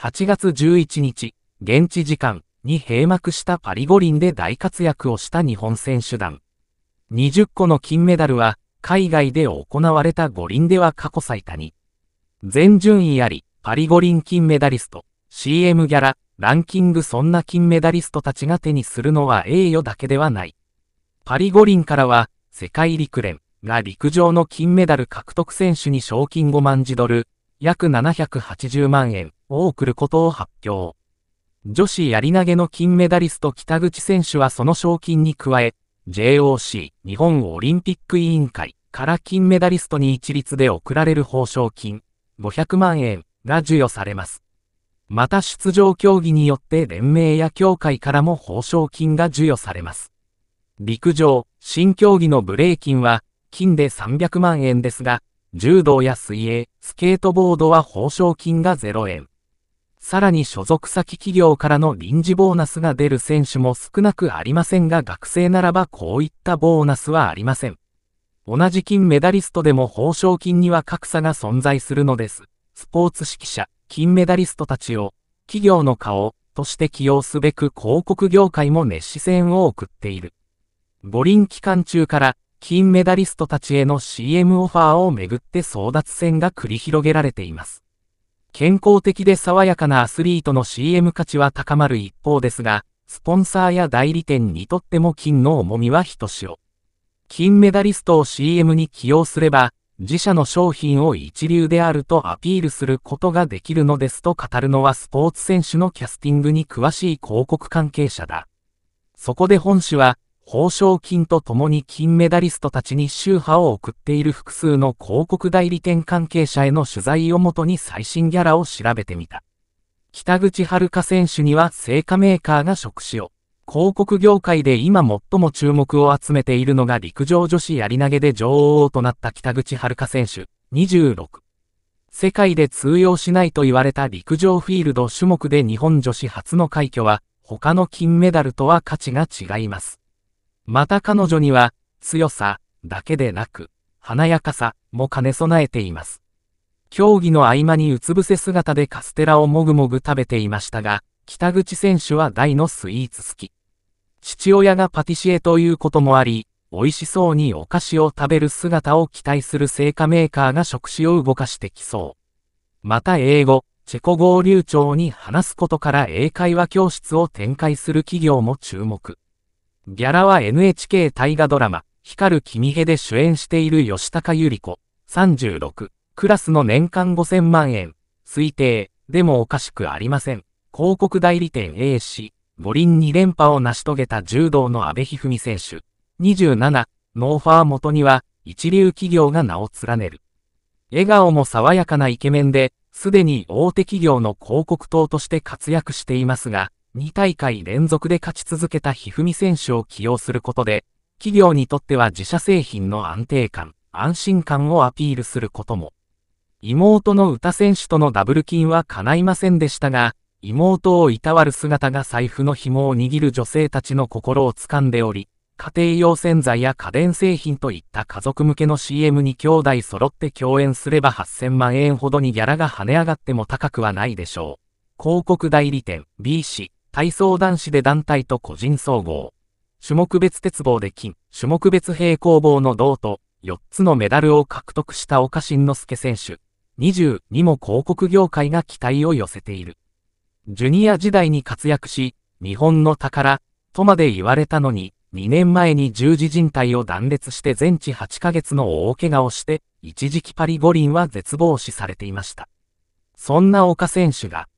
8月11日、現地時間に閉幕したパリ五輪で大活躍をした日本選手団。20個の金メダルは、海外で行われた五輪では過去最多に。全順位あり、パリ五輪金メダリスト、CM ギャラ、ランキングそんな金メダリストたちが手にするのは栄誉だけではない。パリ五輪からは、世界陸連が陸上の金メダル獲得選手に賞金5万字ドル、約780万円。を送ることを発表。女子やり投げの金メダリスト北口選手はその賞金に加え、JOC 日本オリンピック委員会から金メダリストに一律で贈られる報奨金500万円が授与されます。また出場競技によって連盟や協会からも報奨金が授与されます。陸上、新競技のブレイキンは金で300万円ですが、柔道や水泳、スケートボードは報奨金が0円。さらに所属先企業からの臨時ボーナスが出る選手も少なくありませんが学生ならばこういったボーナスはありません。同じ金メダリストでも報奨金には格差が存在するのです。スポーツ指揮者、金メダリストたちを、企業の顔として起用すべく広告業界も熱視線を送っている。五輪期間中から金メダリストたちへの CM オファーをめぐって争奪戦が繰り広げられています。健康的で爽やかなアスリートの CM 価値は高まる一方ですが、スポンサーや代理店にとっても金の重みはひとしお。金メダリストを CM に起用すれば、自社の商品を一流であるとアピールすることができるのですと語るのはスポーツ選手のキャスティングに詳しい広告関係者だ。そこで本氏は、報奨金とともに金メダリストたちに宗派を送っている複数の広告代理店関係者への取材をもとに最新ギャラを調べてみた。北口春香選手には成果メーカーが職種を。広告業界で今最も注目を集めているのが陸上女子やり投げで女王となった北口春香選手、26。世界で通用しないと言われた陸上フィールド種目で日本女子初の快挙は、他の金メダルとは価値が違います。また彼女には、強さだけでなく、華やかさも兼ね備えています。競技の合間にうつ伏せ姿でカステラをもぐもぐ食べていましたが、北口選手は大のスイーツ好き。父親がパティシエということもあり、美味しそうにお菓子を食べる姿を期待する製菓メーカーが食事を動かしてきそう。また英語、チェコ語を流暢に話すことから英会話教室を展開する企業も注目。ギャラは NHK 大河ドラマ、光る君へで主演している吉高由里子、36、クラスの年間5000万円、推定、でもおかしくありません。広告代理店 A 氏、五輪2連覇を成し遂げた柔道の阿部一二三選手、27、ノーファー元には、一流企業が名を連ねる。笑顔も爽やかなイケメンで、すでに大手企業の広告塔として活躍していますが、2大会連続で勝ち続けた一二三選手を起用することで、企業にとっては自社製品の安定感、安心感をアピールすることも。妹の歌選手とのダブル金は叶いませんでしたが、妹をいたわる姿が財布の紐を握る女性たちの心を掴んでおり、家庭用洗剤や家電製品といった家族向けの CM に兄弟揃って共演すれば8000万円ほどにギャラが跳ね上がっても高くはないでしょう。広告代理店 B 氏体操男子で団体と個人総合、種目別鉄棒で金、種目別平行棒の銅と、4つのメダルを獲得した岡慎之助選手、20にも広告業界が期待を寄せている。ジュニア時代に活躍し、日本の宝、とまで言われたのに、2年前に十字靭帯を断裂して全治8ヶ月の大怪我をして、一時期パリ五輪は絶望視されていました。そんな岡選手が、